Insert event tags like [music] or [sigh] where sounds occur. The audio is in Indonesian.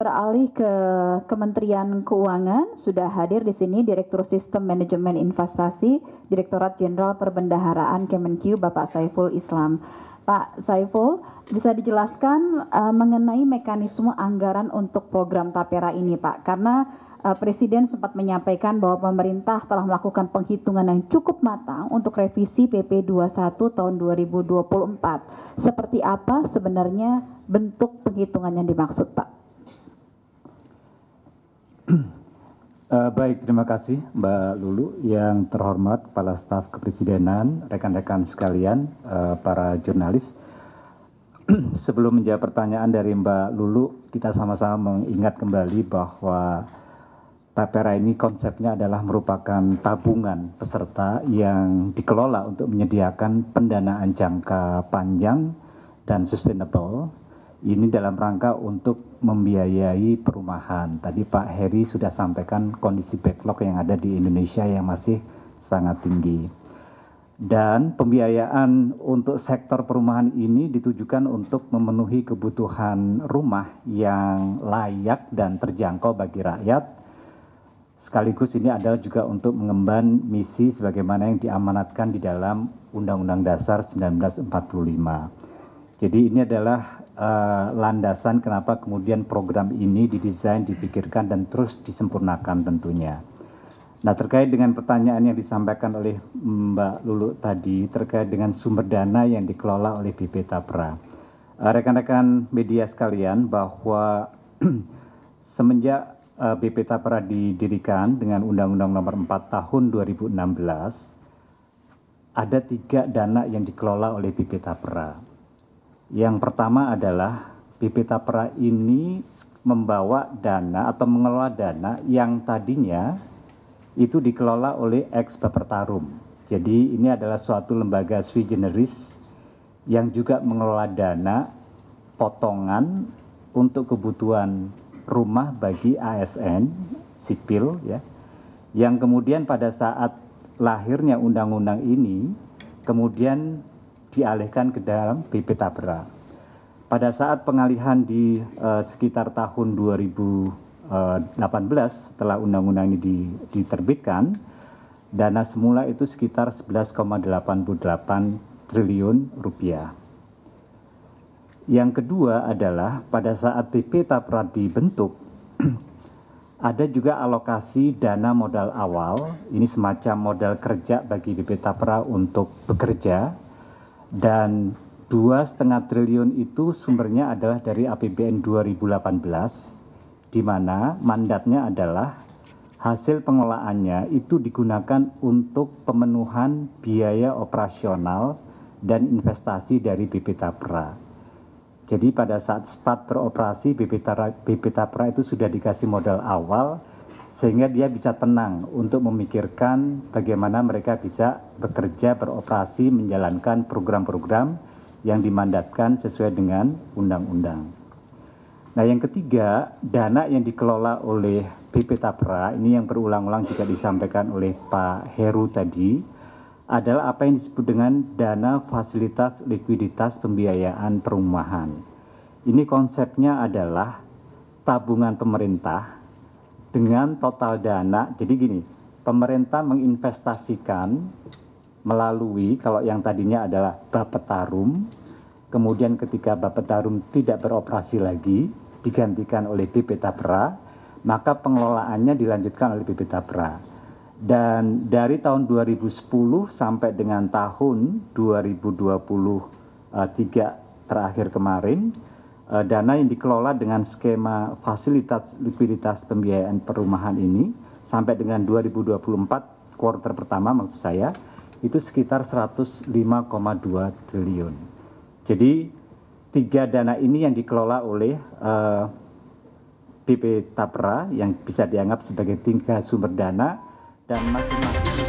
Beralih ke Kementerian Keuangan, sudah hadir di sini Direktur Sistem Manajemen Investasi, Direktorat Jenderal Perbendaharaan Kemenkyu, Bapak Saiful Islam. Pak Saiful, bisa dijelaskan uh, mengenai mekanisme anggaran untuk program Tapera ini, Pak? Karena uh, Presiden sempat menyampaikan bahwa pemerintah telah melakukan penghitungan yang cukup matang untuk revisi PP 21 tahun 2024. Seperti apa sebenarnya bentuk penghitungan yang dimaksud, Pak? Eh, baik terima kasih mbak lulu yang terhormat kepala staf kepresidenan rekan rekan sekalian eh, para jurnalis [clears throat] sebelum menjawab pertanyaan dari mbak lulu kita sama-sama mengingat kembali bahwa Tapera ini konsepnya adalah merupakan tabungan peserta yang dikelola untuk menyediakan pendanaan jangka panjang dan sustainable ini dalam rangka untuk membiayai perumahan. Tadi Pak Heri sudah sampaikan kondisi backlog yang ada di Indonesia yang masih sangat tinggi. Dan pembiayaan untuk sektor perumahan ini ditujukan untuk memenuhi kebutuhan rumah yang layak dan terjangkau bagi rakyat. Sekaligus ini adalah juga untuk mengemban misi sebagaimana yang diamanatkan di dalam Undang-Undang Dasar 1945. Jadi ini adalah uh, landasan kenapa kemudian program ini didesain, dipikirkan dan terus disempurnakan tentunya. Nah terkait dengan pertanyaan yang disampaikan oleh Mbak Lulu tadi terkait dengan sumber dana yang dikelola oleh BP Tapra. Eh, rekan-rekan uh, media sekalian bahwa [clears throat] semenjak uh, eh, BP Tapra didirikan dengan Undang-Undang Nomor 4 Tahun 2016 ada tiga dana yang dikelola oleh BP Tapra yang pertama adalah bp tapra ini membawa dana atau mengelola dana yang tadinya itu dikelola oleh ex Bapertarum. Jadi ini adalah suatu lembaga sui generis yang juga mengelola dana potongan untuk kebutuhan rumah bagi ASN sipil ya. Yang kemudian pada saat lahirnya undang-undang ini kemudian dialihkan ke dalam BP Tabra. Pada saat pengalihan di uh, sekitar tahun 2018 eh, setelah undang-undang ini diterbitkan, dana semula itu sekitar 11,88 triliun rupiah. Yang kedua adalah pada saat BP Tapra dibentuk, [clears throat] ada juga alokasi dana modal awal, ini semacam modal kerja bagi BP Tapra untuk bekerja dan dua setengah triliun itu sumbernya adalah dari APBN 2018 di mana mandatnya adalah hasil pengelolaannya itu digunakan untuk pemenuhan biaya operasional dan investasi dari BP Tapra. Jadi pada saat start beroperasi BP Tapra, itu sudah dikasih modal awal sehingga dia bisa tenang untuk memikirkan bagaimana mereka bisa bekerja, beroperasi, menjalankan program-program yang dimandatkan sesuai dengan undang-undang. Nah, yang ketiga, dana yang dikelola oleh BP Tapra, ini yang berulang-ulang juga disampaikan oleh Pak Heru tadi, adalah apa yang disebut dengan dana fasilitas likuiditas pembiayaan perumahan. Ini konsepnya adalah tabungan pemerintah dengan total dana jadi gini pemerintah menginvestasikan melalui kalau yang tadinya adalah Bapetarum kemudian ketika Bapetarum tidak beroperasi lagi digantikan oleh BP Tapra maka pengelolaannya dilanjutkan oleh BP Tapra dan dari tahun 2010 sampai dengan tahun 2023 eh, terakhir kemarin Eh, dana yang dikelola dengan skema fasilitas likuiditas pembiayaan perumahan ini sampai dengan 2024 kuarter pertama maksud saya itu sekitar 105,2 triliun. Jadi tiga dana ini yang dikelola oleh uh, eh, BP Tapra yang bisa dianggap sebagai tiga sumber dana dan masing-masing